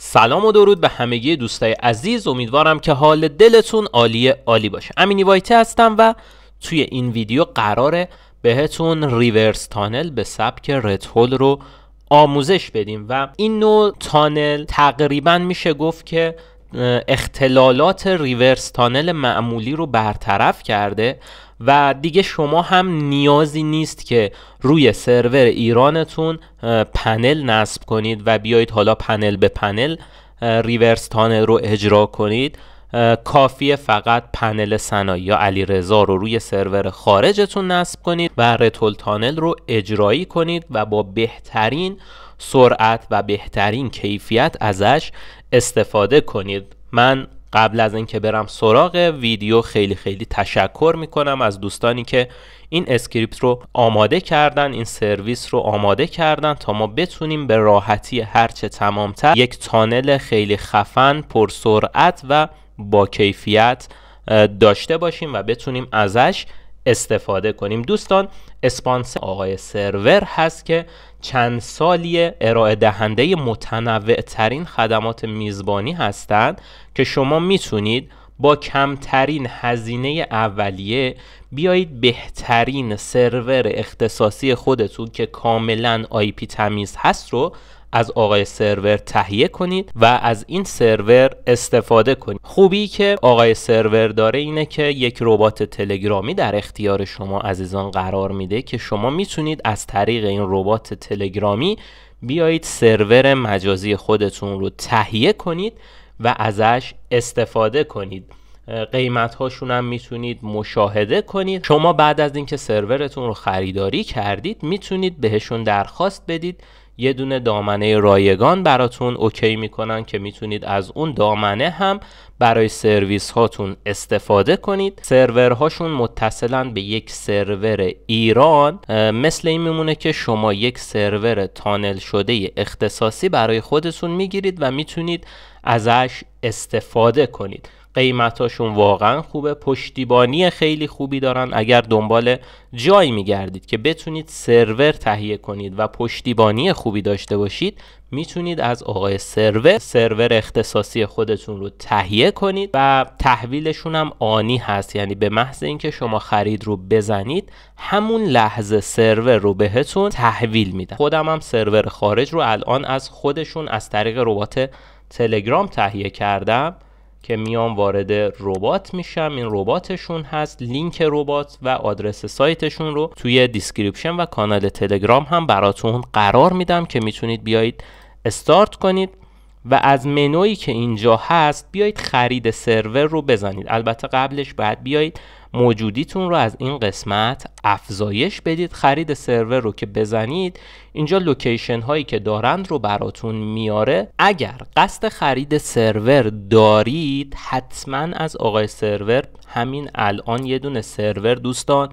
سلام و درود به همگی دوستای عزیز امیدوارم که حال دلتون عالی عالی باشه امینی وایتی هستم و توی این ویدیو قراره بهتون ریورس تانل به سبک هول رو آموزش بدیم و این نوع تانل تقریبا میشه گفت که اختلالات ریورس تانل معمولی رو برطرف کرده و دیگه شما هم نیازی نیست که روی سرور ایرانتون پنل نصب کنید و بیایید حالا پنل به پنل ریورس تانل رو اجرا کنید کافیه فقط پنل صنایع یا علی رو روی سرور خارجتون نصب کنید و رتول تانل رو اجرایی کنید و با بهترین سرعت و بهترین کیفیت ازش استفاده کنید من قبل از اینکه برم سراغ ویدیو خیلی خیلی تشکر میکنم از دوستانی که این اسکریپت رو آماده کردن این سرویس رو آماده کردن تا ما بتونیم به راحتی هرچه تمامتر یک تانل خیلی خفن پرسرعت و با کیفیت داشته باشیم و بتونیم ازش استفاده کنیم دوستان اسپانسر آقای سرور هست که چند سالی ارائه دهنده متنوع ترین خدمات میزبانی هستند که شما میتونید با کمترین هزینه اولیه بیایید بهترین سرور اختصاصی خودتون که کاملا آی پی تمیز هست رو از آقای سرور تهیه کنید و از این سرور استفاده کنید خوبی که آقای سرور داره اینه که یک ربات تلگرامی در اختیار شما عزیزان قرار میده که شما میتونید از طریق این ربات تلگرامی بیایید سرور مجازی خودتون رو تهیه کنید و ازش استفاده کنید قیمت هاشون هم میتونید مشاهده کنید شما بعد از اینکه سرورتون رو خریداری کردید میتونید بهشون درخواست بدید یه دونه دامنه رایگان براتون اوکی میکنن که میتونید از اون دامنه هم برای سرویس هاتون استفاده کنید سرورهاشون متصلن به یک سرور ایران مثل این میمونه که شما یک سرور تانل شده اختصاصی برای خودتون میگیرید و میتونید ازش استفاده کنید قیمتاشون واقعا خوبه پشتیبانی خیلی خوبی دارن اگر دنبال جایی میگردید که بتونید سرور تهیه کنید و پشتیبانی خوبی داشته باشید میتونید از آقای سرور سرور اختصاصی خودتون رو تهیه کنید و تحویلشون هم آنی هست یعنی به محض اینکه شما خرید رو بزنید همون لحظه سرور رو بهتون تحویل میدن خودم هم سرور خارج رو الان از خودشون از طریق ربات تلگرام تهیه کردم که میان وارد ربات میشم این رباتشون هست لینک ربات و آدرس سایتشون رو توی دیسکریپشن و کانال تلگرام هم براتون قرار میدم که میتونید بیایید استارت کنید و از منویی که اینجا هست بیایید خرید سرور رو بزنید البته قبلش باید بیایید موجودیتون رو از این قسمت افزایش بدید خرید سرور رو که بزنید اینجا لوکیشن هایی که دارند رو براتون میاره اگر قصد خرید سرور دارید حتما از آقای سرور همین الان یه دونه سرور دوستان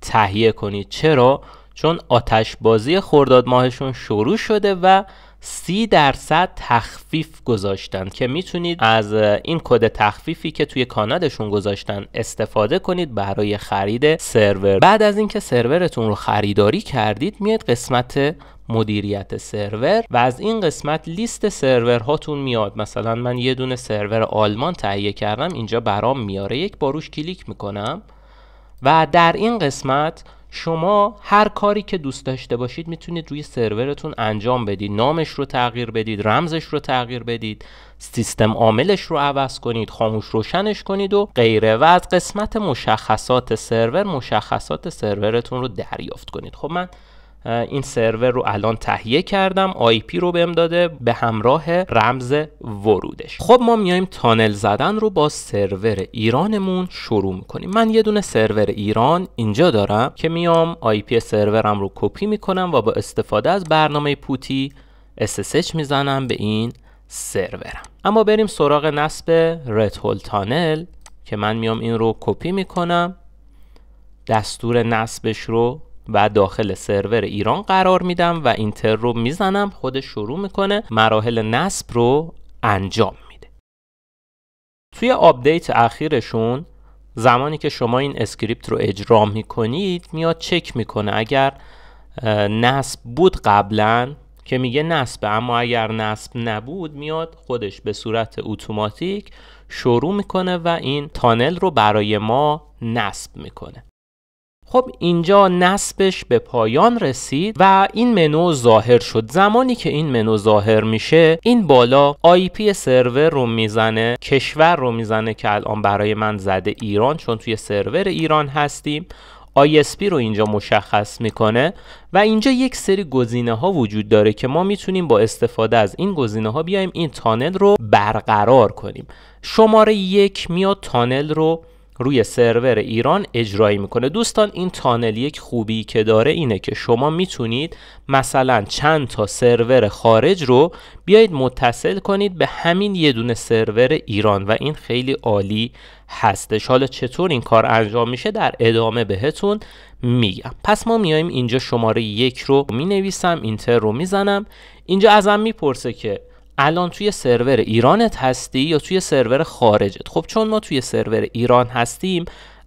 تهیه کنید چرا چون آتش بازی خرداد ماهشون شروع شده و سی درصد تخفیف گذاشتن که میتونید از این کد تخفیفی که توی کانالشون گذاشتن استفاده کنید برای خرید سرور بعد از اینکه سرورتون رو خریداری کردید میاد قسمت مدیریت سرور و از این قسمت لیست سرور هاتون میاد مثلا من یه دونه سرور آلمان تهیه کردم اینجا برام میاره یک باروش کلیک میکنم و در این قسمت شما هر کاری که دوست داشته باشید میتونید روی سرورتون انجام بدید نامش رو تغییر بدید رمزش رو تغییر بدید سیستم عاملش رو عوض کنید خاموش روشنش کنید و غیره و از قسمت مشخصات سرور مشخصات سرورتون رو دریافت کنید خب من این سرور رو الان تهیه کردم آی پی رو بهم داده به همراه رمز ورودش خب ما میایم تانل زدن رو با سرور ایرانمون شروع میکنیم من یه دونه سرور ایران اینجا دارم که میام آی پی سرورم رو کپی میکنم و با استفاده از برنامه پوتی SSH میزنم به این سرورم اما بریم سراغ نصب رد هول تانل که من میام این رو کپی میکنم دستور نصبش رو و داخل سرور ایران قرار میدم و اینتر رو میزنم خودش شروع میکنه مراحل نصب رو انجام میده توی آپدیت اخیرشون زمانی که شما این اسکریپت رو اجرا میکنید میاد چک میکنه اگر نصب بود قبلا که میگه نصب اما اگر نصب نبود میاد خودش به صورت اتوماتیک شروع میکنه و این تانل رو برای ما نصب میکنه خب اینجا نصبش به پایان رسید و این منو ظاهر شد زمانی که این منو ظاهر میشه این بالا آی پی سرور رو میزنه کشور رو میزنه که الان برای من زده ایران چون توی سرور ایران هستیم ISP رو اینجا مشخص میکنه و اینجا یک سری گزینه ها وجود داره که ما میتونیم با استفاده از این گزینه ها بیایم این تانل رو برقرار کنیم شماره یک میاد تانل رو روی سرور ایران اجرایی میکنه دوستان این تانل یک خوبی که داره اینه که شما میتونید مثلا چند تا سرور خارج رو بیایید متصل کنید به همین یه دونه سرور ایران و این خیلی عالی هستش حالا چطور این کار انجام میشه در ادامه بهتون میگم پس ما میایم اینجا شماره یک رو مینویسم اینتر رو میزنم اینجا ازم میپرسه که الان توی سرور ایرانت هستی یا توی سرور خارجت خب چون ما توی سرور ایران هستیم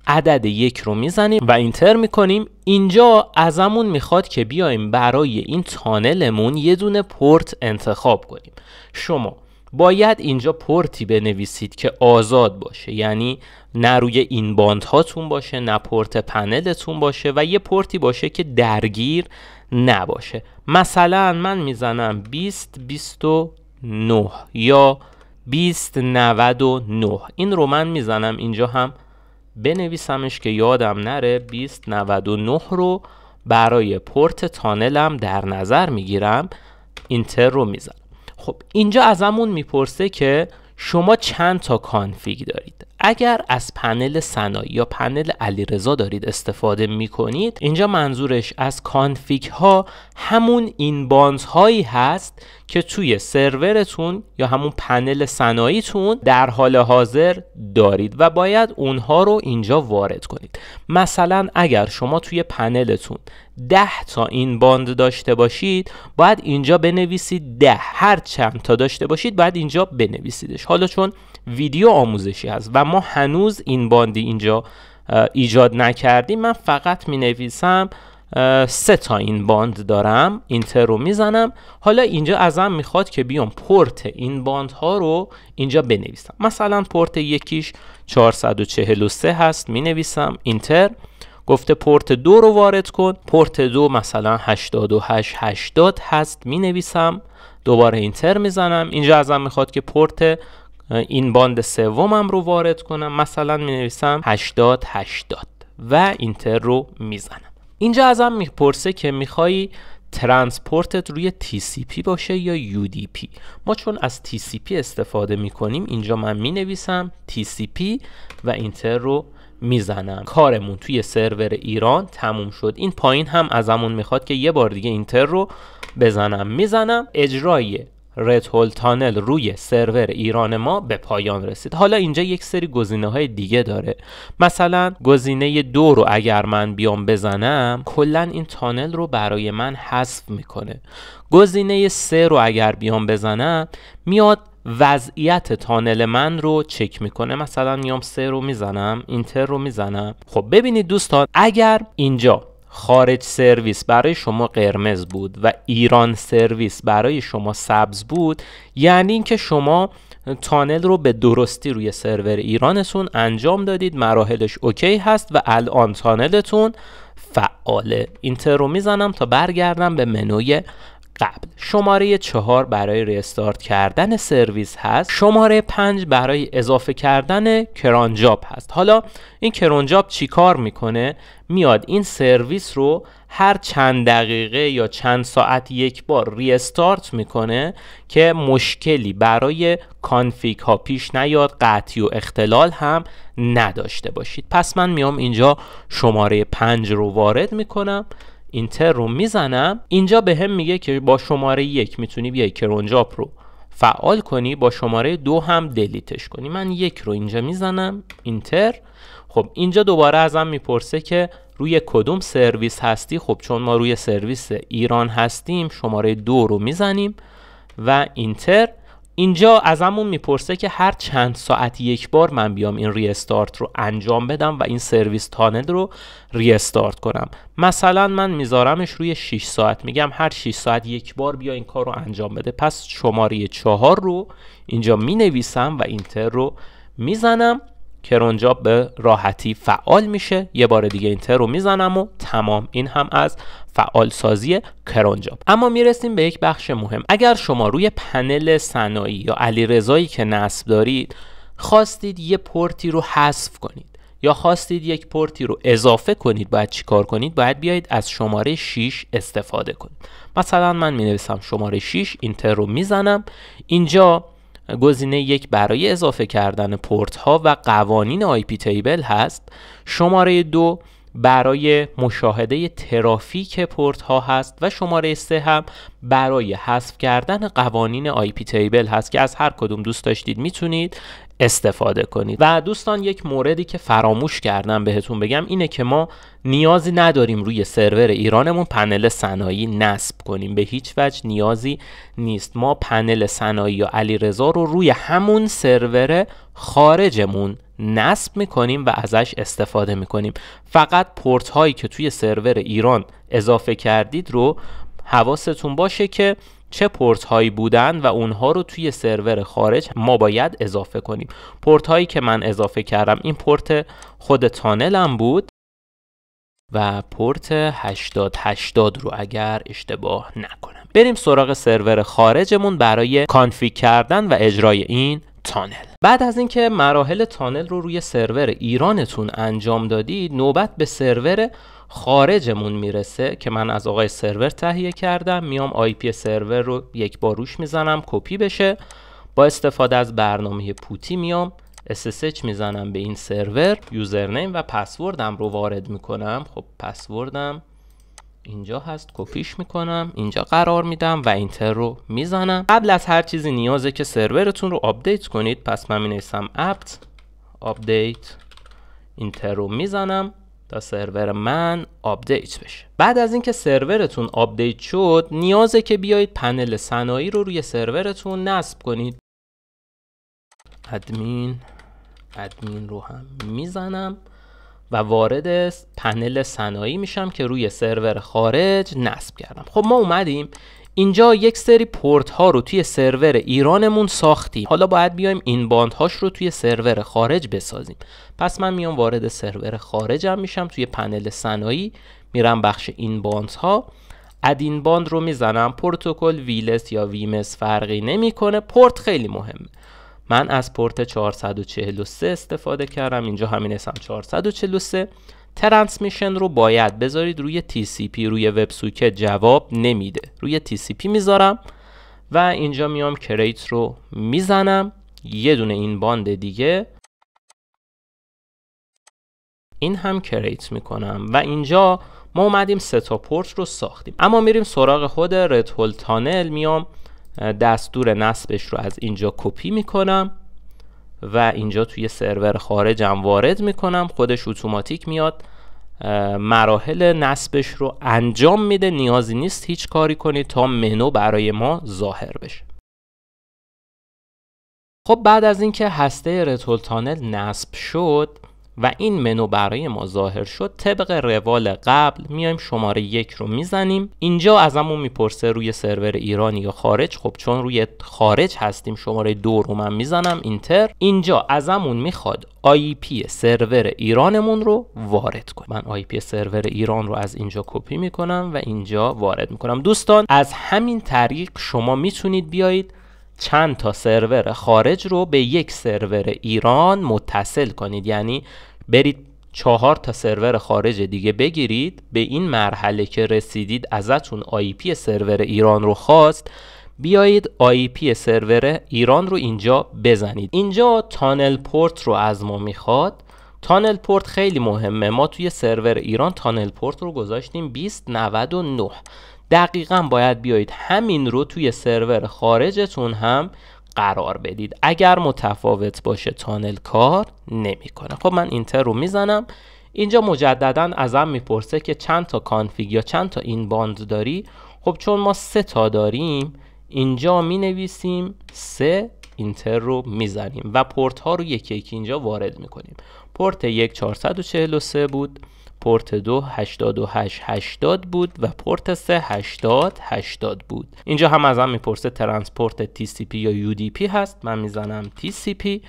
عدد یک رو میزنیم و اینتر میکنیم اینجا ازمون میخواد که بیایم برای این تانلمون یه دونه پورت انتخاب کنیم شما باید اینجا پورتی بنویسید که آزاد باشه یعنی نه روی این باند هاتون باشه نه پورت پنلتون باشه و یه پورتی باشه که درگیر نباشه مثلا من میزنم 20 20 9 یا 2099 این رو من میزنم اینجا هم بنویسمش که یادم نره 2099 رو برای پورت تانلم در نظر میگیرم اینتر رو میزنم خب اینجا ازمون میپرسه که شما چند تا کانفیگ دارید اگر از پنل صنایع یا پنل علیرضا دارید استفاده می کنید اینجا منظورش از کانفیگ ها همون این باند هایی هست که توی سرورتون یا همون پنل صناییتون در حال حاضر دارید و باید اونها رو اینجا وارد کنید مثلا اگر شما توی پنلتون 10 تا این باند داشته باشید باید اینجا بنویسید ده هر چند تا داشته باشید باید اینجا بنویسیدش حالا چون ویدیو آموزشی هست و ما هنوز این باندی اینجا ایجاد نکردیم من فقط می نویسم سه تا این باند دارم اینتر رو میزنم حالا اینجا ازم میخواد که بیام پورت این باند ها رو اینجا بنویسم مثلا پورت یکیش 443 هست مینویسم اینتر گفته پورت دو رو وارد کن پورت دو مثلا 88 80 هست مینویسم دوباره اینتر میزنم اینجا ازم میخواد که پورت این باند سومم رو وارد کنم مثلا می نویسم 80 80 و اینتر رو میزنم اینجا ازم میپرسه که میخوای ترانسپورتت روی TCP باشه یا UDP ما چون از TCP استفاده میکنیم اینجا من می نویسم TCP و اینتر رو میزنم کارمون توی سرور ایران تموم شد این پایین هم ازمون میخواد که یه بار دیگه اینتر رو بزنم میزنم اجرای هول تانل روی سرور ایران ما به پایان رسید حالا اینجا یک سری گزینه های دیگه داره مثلا گزینه دو رو اگر من بیام بزنم کلا این تانل رو برای من حذف میکنه گزینه سه رو اگر بیام بزنم میاد وضعیت تانل من رو چک میکنه مثلا میام سه رو میزنم اینتر رو میزنم خب ببینید دوستان اگر اینجا خارج سرویس برای شما قرمز بود و ایران سرویس برای شما سبز بود یعنی اینکه شما تانل رو به درستی روی سرور ایرانتون انجام دادید مراحلش اوکی هست و الان تانلتون فعاله اینتر رو میزنم تا برگردم به منوی قبل شماره چهار برای ریستارت کردن سرویس هست شماره پنج برای اضافه کردن کرانجاب هست حالا این کرانجاب چی کار میکنه میاد این سرویس رو هر چند دقیقه یا چند ساعت یک بار ریستارت میکنه که مشکلی برای کانفیگ ها پیش نیاد قطعی و اختلال هم نداشته باشید پس من میام اینجا شماره پنج رو وارد میکنم اینتر رو میزنم اینجا به هم میگه که با شماره یک میتونی بیای کرونجاپ رو فعال کنی با شماره دو هم دلیتش کنی من یک رو اینجا میزنم اینتر خب اینجا دوباره ازم میپرسه که روی کدوم سرویس هستی خب چون ما روی سرویس ایران هستیم شماره دو رو میزنیم و اینتر اینجا ازمون میپرسه که هر چند ساعت یک بار من بیام این ریستارت رو انجام بدم و این سرویس تانل رو ریستارت کنم مثلا من میذارمش روی 6 ساعت میگم هر 6 ساعت یک بار بیا این کار رو انجام بده پس شماره 4 رو اینجا مینویسم و اینتر رو میزنم کرونجاب به راحتی فعال میشه یه بار دیگه اینتر رو میزنم و تمام این هم از فعال سازی کرونجاب اما میرسیم به یک بخش مهم اگر شما روی پنل صنایع یا علیرضایی که نصب دارید خواستید یه پورتی رو حذف کنید یا خواستید یک پورتی رو اضافه کنید باید چیکار کنید باید بیایید از شماره 6 استفاده کنید مثلا من می نویسم شماره 6 اینتر رو میزنم اینجا گزینه یک برای اضافه کردن پورت ها و قوانین آی پی تیبل هست شماره دو برای مشاهده ترافیک پورت ها هست و شماره 3 هم برای حذف کردن قوانین آی پی تیبل هست که از هر کدوم دوست داشتید میتونید استفاده کنید و دوستان یک موردی که فراموش کردم بهتون بگم اینه که ما نیازی نداریم روی سرور ایرانمون پنل صنایی نصب کنیم به هیچ وجه نیازی نیست ما پنل علی علیرضا رو روی همون سرور خارجمون نصب میکنیم و ازش استفاده میکنیم فقط پورت هایی که توی سرور ایران اضافه کردید رو حواستون باشه که چه پورت هایی بودن و اونها رو توی سرور خارج ما باید اضافه کنیم پورت هایی که من اضافه کردم این پورت خود تانلم بود و پورت 8080 رو اگر اشتباه نکنم بریم سراغ سرور خارجمون برای کانفیگ کردن و اجرای این بعد از اینکه مراحل تانل رو روی سرور ایرانتون انجام دادید نوبت به سرور خارجمون میرسه که من از آقای سرور تهیه کردم میام آی پی سرور رو یک بار روش میزنم کپی بشه با استفاده از برنامه پوتی میام SSH میزنم به این سرور یوزرنیم و پسوردم رو وارد میکنم خب پسوردم اینجا هست کپیش میکنم اینجا قرار میدم و اینتر رو میزنم قبل از هر چیزی نیازه که سرورتون رو آپدیت کنید پس من مینویسم apt آپدیت اینتر رو میزنم تا سرور من آپدیت بشه بعد از اینکه سرورتون آپدیت شد نیازه که بیایید پنل صنایع رو روی سرورتون نصب کنید ادمین ادمین رو هم میزنم و وارد پنل صنایع میشم که روی سرور خارج نصب کردم خب ما اومدیم اینجا یک سری پورت ها رو توی سرور ایرانمون ساختیم حالا باید بیایم این باند هاش رو توی سرور خارج بسازیم پس من میام وارد سرور خارجم میشم توی پنل صنایع میرم بخش این باند ها ادین باند رو میزنم پروتکل ویلس یا ویمس فرقی نمیکنه پورت خیلی مهمه من از پورت 443 استفاده کردم اینجا همین اسم 443 ترانسمیشن رو باید بذارید روی TCP روی وب سوکت جواب نمیده روی TCP میذارم و اینجا میام کریت رو میزنم یه دونه این باند دیگه این هم کریت میکنم و اینجا ما اومدیم سه تا پورت رو ساختیم اما میریم سراغ خود رد هول تانل میام دستور نصبش رو از اینجا کپی میکنم و اینجا توی سرور خارجم وارد میکنم خودش اتوماتیک میاد مراحل نصبش رو انجام میده نیازی نیست هیچ کاری کنید تا منو برای ما ظاهر بشه خب بعد از اینکه هسته رتول تانل نصب شد و این منو برای ما ظاهر شد طبق روال قبل میایم شماره یک رو میزنیم اینجا ازمون میپرسه روی سرور ایرانی یا خارج خب چون روی خارج هستیم شماره دو رو من میزنم اینتر اینجا ازمون میخواد IP سرور ایرانمون رو وارد کنیم من IP سرور ایران رو از اینجا کپی میکنم و اینجا وارد میکنم دوستان از همین طریق شما میتونید بیایید چند تا سرور خارج رو به یک سرور ایران متصل کنید یعنی برید چهار تا سرور خارج دیگه بگیرید به این مرحله که رسیدید ازتون آی پی سرور ایران رو خواست بیایید آی پی سرور ایران رو اینجا بزنید اینجا تانل پورت رو از ما میخواد تانل پورت خیلی مهمه ما توی سرور ایران تانل پورت رو گذاشتیم 2099 دقیقا باید بیایید همین رو توی سرور خارجتون هم قرار بدید اگر متفاوت باشه تانل کار نمیکنه خب من اینتر رو میزنم اینجا مجددا ازم میپرسه که چند تا کانفیگ یا چند تا این باند داری خب چون ما سه تا داریم اینجا می نویسیم سه اینتر رو میزنیم و پورت ها رو یکی یکی اینجا وارد میکنیم پورت یک بود پورت دو 8880 بود و پورت 3 8080 بود اینجا هم ازم میپرسه ترانسپورت TCP یا UDP هست من میزنم TCP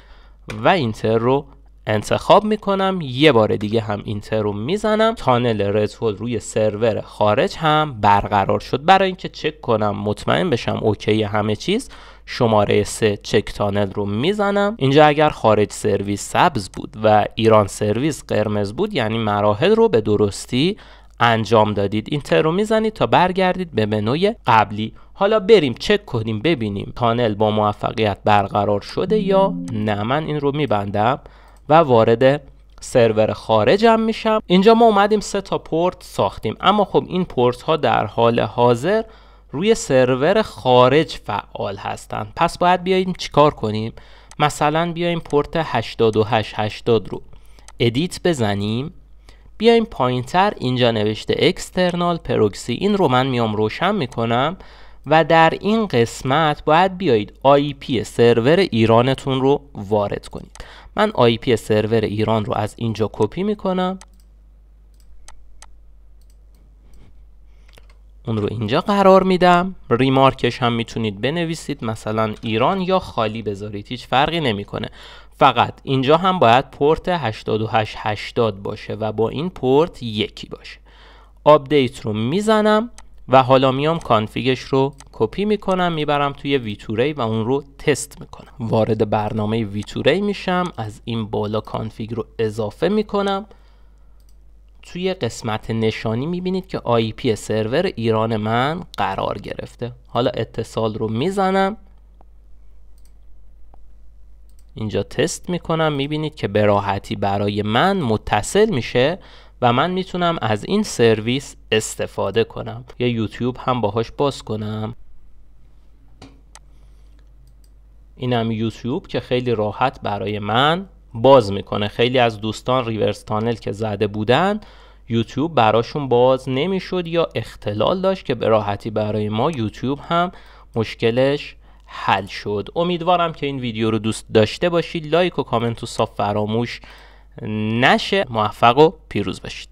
و اینتر رو انتخاب میکنم یه بار دیگه هم اینتر رو میزنم تانل هول روی سرور خارج هم برقرار شد برای اینکه چک کنم مطمئن بشم اوکی همه چیز شماره 3 چک تانل رو میزنم اینجا اگر خارج سرویس سبز بود و ایران سرویس قرمز بود یعنی مراحل رو به درستی انجام دادید اینتر رو میزنید تا برگردید به منوی قبلی حالا بریم چک کنیم ببینیم تانل با موفقیت برقرار شده یا نه من این رو میبندم و وارد سرور خارجم میشم اینجا ما اومدیم سه تا پورت ساختیم اما خب این پورت ها در حال حاضر روی سرور خارج فعال هستند پس باید بیاییم چیکار کنیم مثلا بیایم پورت 8880 رو ادیت بزنیم بیایم پایین اینجا نوشته اکسترنال پروکسی این رو من میام روشن میکنم و در این قسمت باید بیایید آی پی سرور ایرانتون رو وارد کنید من آی پی سرور ایران رو از اینجا کپی میکنم اون رو اینجا قرار میدم ریمارکش هم میتونید بنویسید مثلا ایران یا خالی بذارید هیچ فرقی نمیکنه فقط اینجا هم باید پورت 8880 باشه و با این پورت یکی باشه آپدیت رو میزنم و حالا میام کانفیگش رو کپی میکنم میبرم توی ویتوری و اون رو تست میکنم وارد برنامه ویتوری میشم از این بالا کانفیگ رو اضافه میکنم توی قسمت نشانی میبینید که آی پی سرور ایران من قرار گرفته حالا اتصال رو میزنم اینجا تست میکنم میبینید که به راحتی برای من متصل میشه و من میتونم از این سرویس استفاده کنم یا یوتیوب هم باهاش باز کنم اینم یوتیوب که خیلی راحت برای من باز میکنه خیلی از دوستان ریورس تانل که زده بودن یوتیوب براشون باز نمیشد یا اختلال داشت که به راحتی برای ما یوتیوب هم مشکلش حل شد امیدوارم که این ویدیو رو دوست داشته باشید لایک و کامنت و ساب فراموش نشه موفق و پیروز باشید